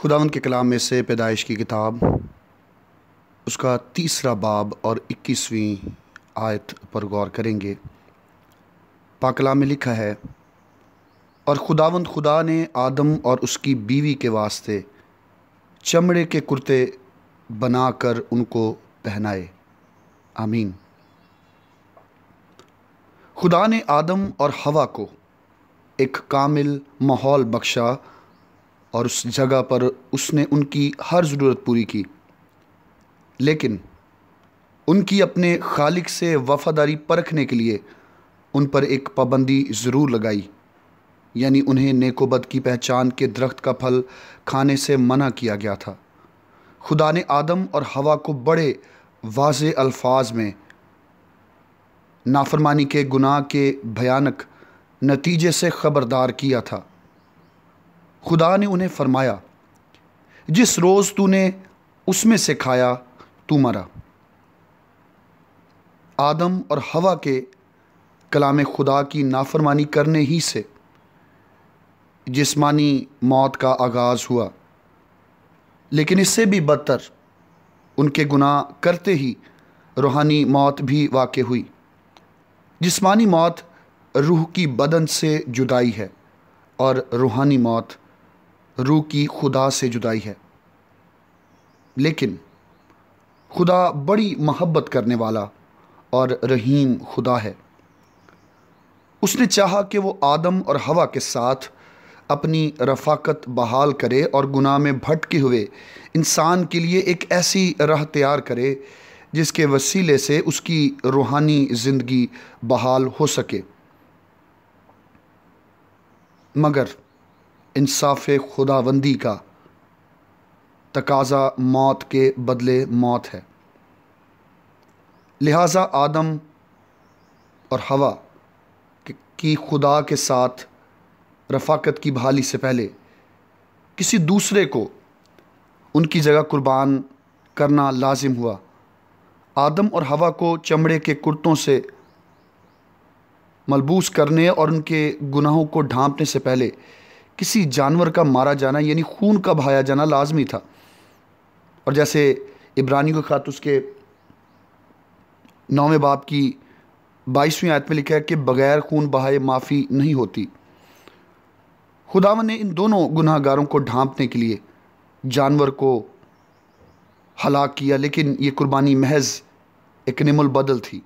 खुदा के कलाम में से पैदाइश की किताब उसका तीसरा बाब और इक्कीसवीं आयत पर गौर करेंगे पाकला में लिखा है और खुदावंद खुदा ने आदम और उसकी बीवी के वास्ते चमड़े के कुर्ते बनाकर उनको पहनाए आमीन खुदा ने आदम और हवा को एक कामिल माहौल बख्शा और उस जगह पर उसने उनकी हर ज़रूरत पूरी की लेकिन उनकी अपने खालिक से वफ़ादारी परखने के लिए उन पर एक पाबंदी ज़रूर लगाई यानी उन्हें नेकोबद की पहचान के दरख्त का फल खाने से मना किया गया था खुदा ने आदम और हवा को बड़े वाज अल्फाज में नाफरमानी के गुनाह के भयानक नतीजे से ख़बरदार किया था खुदा ने उन्हें फरमाया जिस रोज़ तूने उसमें से खाया तू मरा आदम और हवा के कलाम खुदा की नाफरमानी करने ही से जिस्मानी मौत का आगाज़ हुआ लेकिन इससे भी बदतर उनके गुनाह करते ही रूहानी मौत भी वाक़ हुई जिस्मानी मौत रूह की बदन से जुदाई है और रूहानी मौत रूह की खुदा से जुदाई है लेकिन खुदा बड़ी मोहब्बत करने वाला और रहीम खुदा है उसने चाहा कि वो आदम और हवा के साथ अपनी रफाकत बहाल करे और गुनाह में भटके हुए इंसान के लिए एक ऐसी राह तैयार करे जिसके वसीले से उसकी रूहानी ज़िंदगी बहाल हो सके मगर इंसाफ खुदाबंदी का तकाजा मौत के बदले मौत है लिहाजा आदम और हवा की खुदा के साथ रफाकत की बहाली से पहले किसी दूसरे को उनकी जगह कुर्बान करना लाजिम हुआ आदम और हवा को चमड़े के कुर्तों से मलबूस करने और उनके गुनाहों को ढांपने से पहले किसी जानवर का मारा जाना यानी खून का बहाया जाना लाजमी था और जैसे इब्रानी को खात उसके नौवें बाप की बाईसवीं आयत में लिखा है कि बग़ैर खून बहाए माफ़ी नहीं होती खुदावन ने इन दोनों गुनाहगारों को ढांपने के लिए जानवर को हलाक किया लेकिन ये कुर्बानी महज एक निमल बदल थी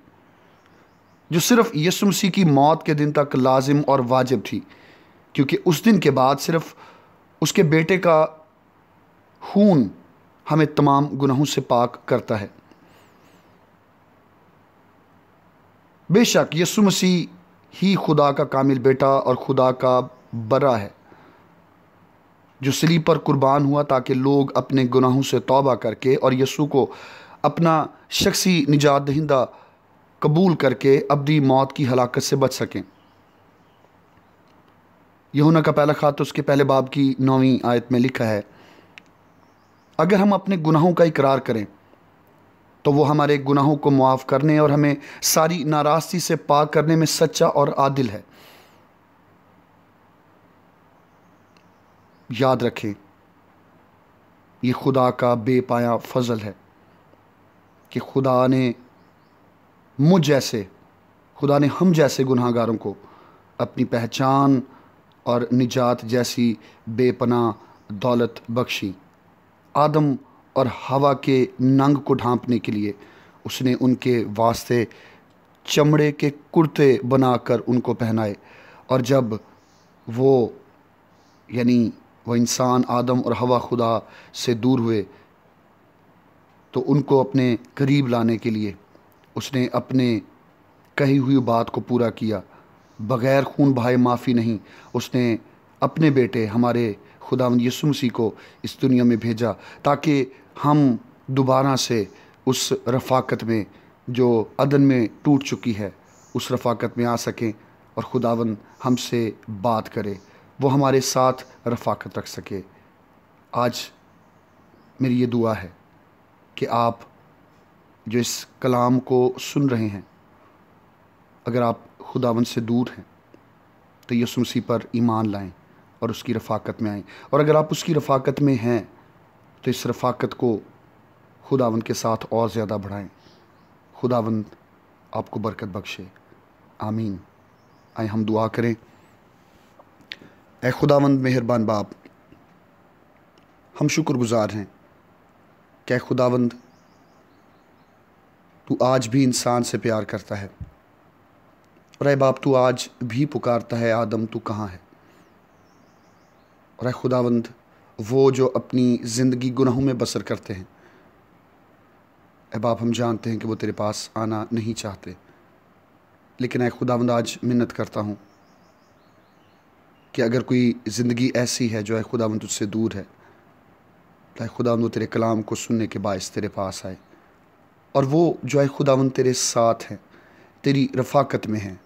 जो सिर्फ़ यसु मसीह की मौत के दिन तक लाजिम और वाजिब थी क्योंकि उस दिन के बाद सिर्फ उसके बेटे का खून हमें तमाम गुनाहों से पाक करता है बेशक यसु मसीह ही खुदा का कामिल बेटा और खुदा का बरा है जो सिली पर कुर्बान हुआ ताकि लोग अपने गुनाहों से तौबा करके और यसु को अपना शख्सी निजात दहिंदा कबूल करके अबदी मौत की हलाकत से बच सकें यहुना का पहला ख़ात उसके पहले बाब की नौवीं आयत में लिखा है अगर हम अपने गुनाहों का इकरार करें तो वो हमारे गुनाहों को मुआफ़ करने और हमें सारी नाराज़गी से पाक करने में सच्चा और आदिल है याद रखें ये खुदा का बेपाया फजल है कि खुदा ने मुझ जैसे खुदा ने हम जैसे गुनाहगारों को अपनी पहचान और निजात जैसी बेपना दौलत बख्शी आदम और हवा के नंग को ढांपने के लिए उसने उनके वास्ते चमड़े के कुर्ते बनाकर उनको पहनाए और जब वो यानी वह इंसान आदम और हवा खुदा से दूर हुए तो उनको अपने करीब लाने के लिए उसने अपने कही हुई बात को पूरा किया बग़ैर खून बहाए माफ़ी नहीं उसने अपने बेटे हमारे खुदा यसु मसीह को इस दुनिया में भेजा ताकि हम दोबारा से उस रफाकत में जो अदन में टूट चुकी है उस रफाकत में आ सकें और खुदावन हमसे बात करे वो हमारे साथ रफाकत रख सके आज मेरी ये दुआ है कि आप जो इस कलाम को सुन रहे हैं अगर आप खुदावन से दूर हैं तो मसीह पर ईमान लाएं और उसकी रफाकत में आएँ और अगर आप उसकी रफाकत में हैं तो इस रफाकत को खुदावन के साथ और ज़्यादा बढ़ाएं खुदावन आपको बरकत बख्शे आमीन आए हम दुआ करें ए खुदावंद मेहरबान बाप हम शुक्रगुजार हैं क्या खुदावंद तू आज भी इंसान से प्यार करता है और बाप तू आज भी पुकारता है आदम तू कहाँ है और खुदावंद वो जो अपनी ज़िंदगी गुनाहों में बसर करते हैं बाप हम जानते हैं कि वो तेरे पास आना नहीं चाहते लेकिन ए खुदावंद आज मिन्नत करता हूँ कि अगर कोई ज़िंदगी ऐसी है जो है खुदावंद तुझसे दूर है तो खुदावंद वो तेरे कलाम को सुनने के बायस तेरे पास आए और वो जो है खुदावंद तेरे साथ हैं तेरी रफाकत में हैं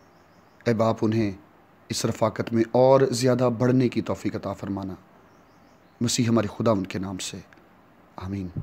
अब आप उन्हें इस रफाकत में और ज़्यादा बढ़ने की तोफ़ी अता फ़रमाना मसीह हमारे खुदा उनके नाम से आमीन